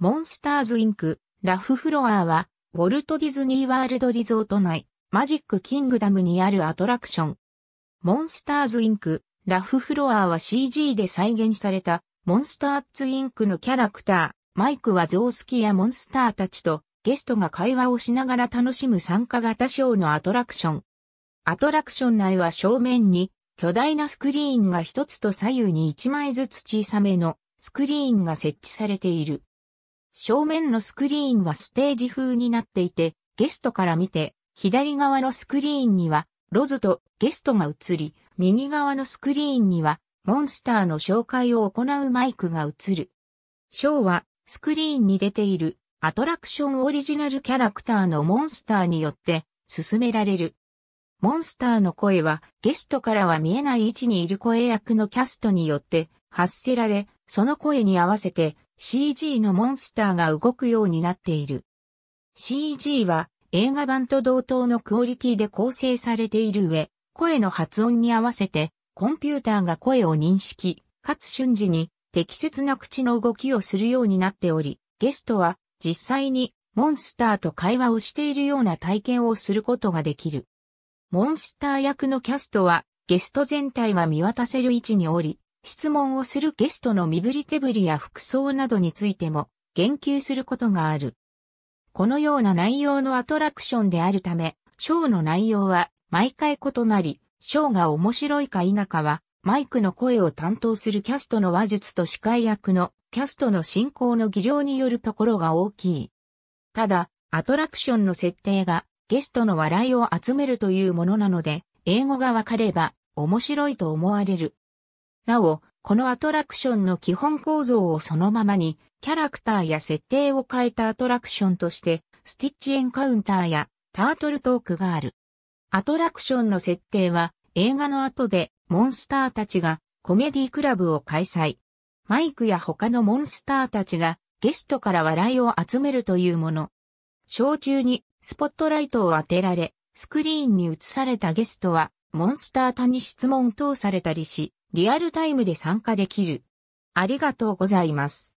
モンスターズインク、ラフフロアは、ウォルト・ディズニー・ワールド・リゾート内、マジック・キングダムにあるアトラクション。モンスターズインク、ラフフロアは CG で再現された、モンスターズインクのキャラクター、マイクはゾウスキやモンスターたちと、ゲストが会話をしながら楽しむ参加型ショーのアトラクション。アトラクション内は正面に、巨大なスクリーンが一つと左右に一枚ずつ小さめのスクリーンが設置されている。正面のスクリーンはステージ風になっていて、ゲストから見て、左側のスクリーンには、ロズとゲストが映り、右側のスクリーンには、モンスターの紹介を行うマイクが映る。ショーは、スクリーンに出ている、アトラクションオリジナルキャラクターのモンスターによって、進められる。モンスターの声は、ゲストからは見えない位置にいる声役のキャストによって、発せられ、その声に合わせて、CG のモンスターが動くようになっている。CG は映画版と同等のクオリティで構成されている上、声の発音に合わせてコンピューターが声を認識、かつ瞬時に適切な口の動きをするようになっており、ゲストは実際にモンスターと会話をしているような体験をすることができる。モンスター役のキャストはゲスト全体が見渡せる位置におり、質問をするゲストの身振り手振りや服装などについても言及することがある。このような内容のアトラクションであるため、ショーの内容は毎回異なり、ショーが面白いか否かは、マイクの声を担当するキャストの話術と司会役のキャストの進行の技量によるところが大きい。ただ、アトラクションの設定がゲストの笑いを集めるというものなので、英語がわかれば面白いと思われる。なお、このアトラクションの基本構造をそのままに、キャラクターや設定を変えたアトラクションとして、スティッチエンカウンターやタートルトークがある。アトラクションの設定は、映画の後でモンスターたちがコメディクラブを開催。マイクや他のモンスターたちがゲストから笑いを集めるというもの。小中にスポットライトを当てられ、スクリーンに映されたゲストはモンスター他に質問等されたりし、リアルタイムで参加できる。ありがとうございます。